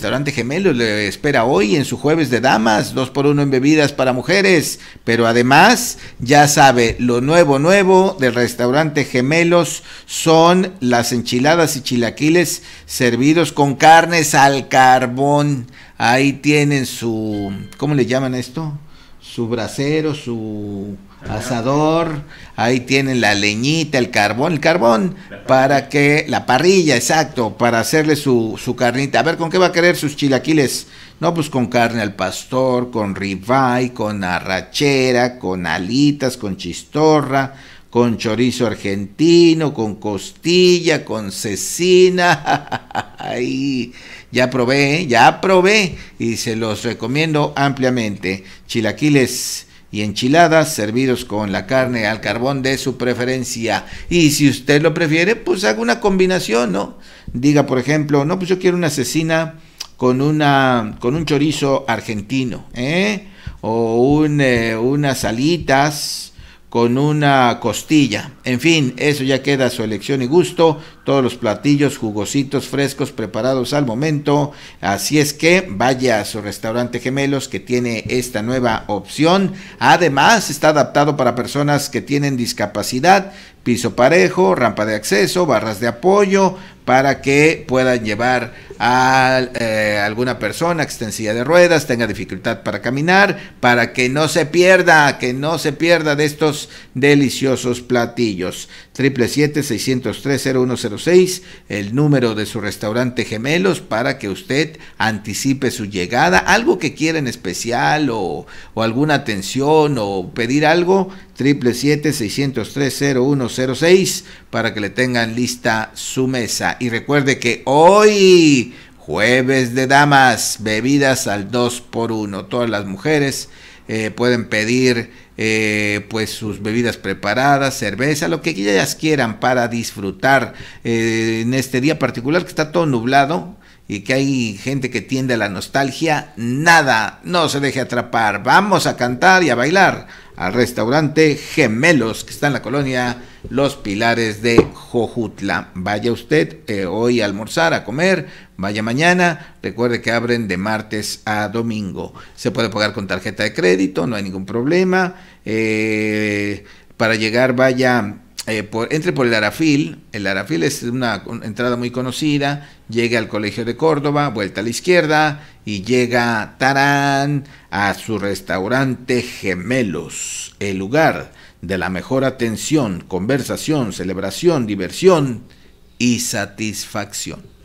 Restaurante Gemelos le espera hoy en su jueves de damas, dos por uno en bebidas para mujeres, pero además ya sabe, lo nuevo nuevo del restaurante Gemelos son las enchiladas y chilaquiles servidos con carnes al carbón. Ahí tienen su, ¿cómo le llaman esto? su brasero, su asador, ahí tienen la leñita, el carbón, el carbón, para que, la parrilla, exacto, para hacerle su, carnita. A ver, ¿con qué va a querer sus chilaquiles? No, pues con carne al pastor, con ribeye, con arrachera, con alitas, con chistorra, con chorizo argentino, con costilla, con cecina. ahí... Ya probé, ya probé y se los recomiendo ampliamente. Chilaquiles y enchiladas servidos con la carne al carbón de su preferencia. Y si usted lo prefiere, pues haga una combinación, ¿no? Diga, por ejemplo, no, pues yo quiero una cecina con, una, con un chorizo argentino, ¿eh? O eh, unas alitas con una costilla. En fin, eso ya queda a su elección y gusto. Todos los platillos, jugositos frescos preparados al momento. Así es que vaya a su restaurante Gemelos que tiene esta nueva opción. Además, está adaptado para personas que tienen discapacidad, piso parejo, rampa de acceso, barras de apoyo, para que puedan llevar a eh, alguna persona que esté en silla de ruedas, tenga dificultad para caminar, para que no se pierda, que no se pierda de estos deliciosos platillos. 777-603-0106, el número de su restaurante Gemelos, para que usted anticipe su llegada, algo que quiera en especial o, o alguna atención o pedir algo, 777-603-0106. 06 para que le tengan lista su mesa. Y recuerde que hoy, jueves de damas, bebidas al 2x1. Todas las mujeres eh, pueden pedir eh, pues sus bebidas preparadas, cerveza, lo que ellas quieran para disfrutar eh, en este día particular que está todo nublado y que hay gente que tiende a la nostalgia, nada, no se deje atrapar. Vamos a cantar y a bailar al restaurante Gemelos, que está en la colonia Los Pilares de Jojutla. Vaya usted eh, hoy a almorzar, a comer, vaya mañana. Recuerde que abren de martes a domingo. Se puede pagar con tarjeta de crédito, no hay ningún problema. Eh, para llegar, vaya eh, entre por el Arafil, el Arafil es una, una, entrada muy conocida, llega al Colegio de Córdoba, vuelta a la izquierda y llega Tarán a su restaurante Gemelos, el lugar de la mejor atención, conversación, celebración, diversión y satisfacción.